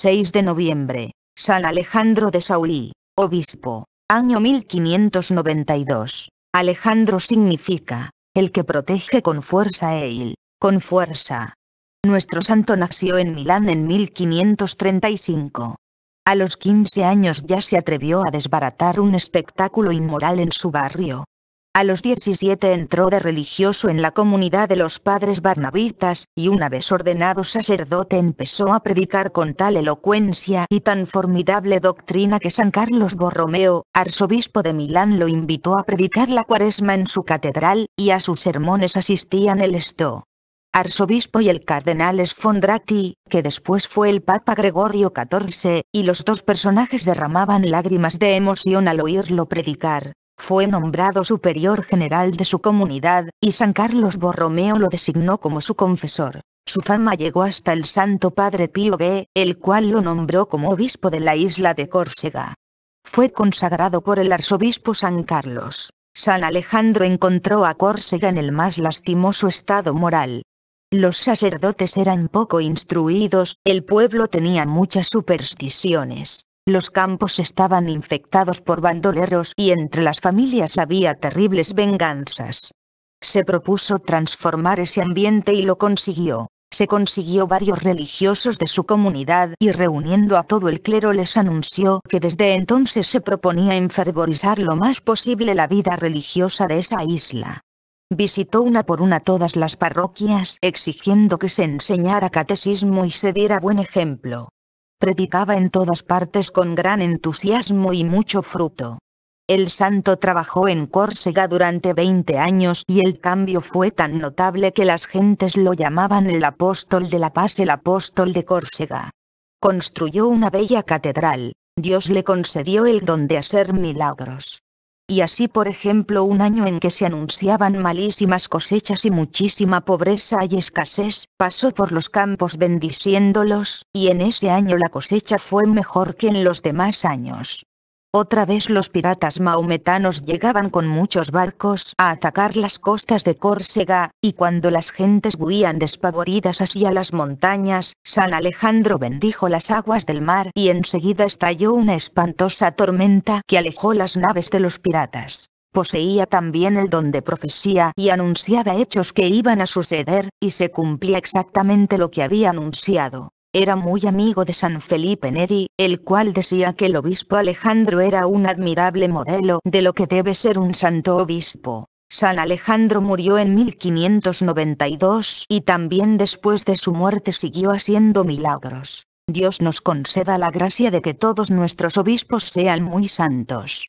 6 de noviembre, San Alejandro de Saulí, obispo, año 1592. Alejandro significa, el que protege con fuerza Él, e con fuerza. Nuestro santo nació en Milán en 1535. A los 15 años ya se atrevió a desbaratar un espectáculo inmoral en su barrio, a los 17 entró de religioso en la comunidad de los padres barnabitas, y una vez ordenado sacerdote empezó a predicar con tal elocuencia y tan formidable doctrina que San Carlos Borromeo, arzobispo de Milán, lo invitó a predicar la cuaresma en su catedral, y a sus sermones asistían el Esto arzobispo y el cardenal Sfondrati, que después fue el Papa Gregorio XIV, y los dos personajes derramaban lágrimas de emoción al oírlo predicar fue nombrado superior general de su comunidad, y San Carlos Borromeo lo designó como su confesor. Su fama llegó hasta el Santo Padre Pío B, el cual lo nombró como obispo de la isla de Córcega. Fue consagrado por el arzobispo San Carlos. San Alejandro encontró a Córcega en el más lastimoso estado moral. Los sacerdotes eran poco instruidos, el pueblo tenía muchas supersticiones. Los campos estaban infectados por bandoleros y entre las familias había terribles venganzas. Se propuso transformar ese ambiente y lo consiguió. Se consiguió varios religiosos de su comunidad y reuniendo a todo el clero les anunció que desde entonces se proponía enfervorizar lo más posible la vida religiosa de esa isla. Visitó una por una todas las parroquias exigiendo que se enseñara catecismo y se diera buen ejemplo predicaba en todas partes con gran entusiasmo y mucho fruto. El santo trabajó en Córcega durante 20 años y el cambio fue tan notable que las gentes lo llamaban el apóstol de la paz, el apóstol de Córcega. Construyó una bella catedral, Dios le concedió el don de hacer milagros. Y así por ejemplo un año en que se anunciaban malísimas cosechas y muchísima pobreza y escasez, pasó por los campos bendiciéndolos, y en ese año la cosecha fue mejor que en los demás años. Otra vez los piratas maometanos llegaban con muchos barcos a atacar las costas de Córcega, y cuando las gentes huían despavoridas hacia las montañas, San Alejandro bendijo las aguas del mar y enseguida estalló una espantosa tormenta que alejó las naves de los piratas. Poseía también el don de profecía y anunciaba hechos que iban a suceder, y se cumplía exactamente lo que había anunciado. Era muy amigo de San Felipe Neri, el cual decía que el obispo Alejandro era un admirable modelo de lo que debe ser un santo obispo. San Alejandro murió en 1592 y también después de su muerte siguió haciendo milagros. Dios nos conceda la gracia de que todos nuestros obispos sean muy santos.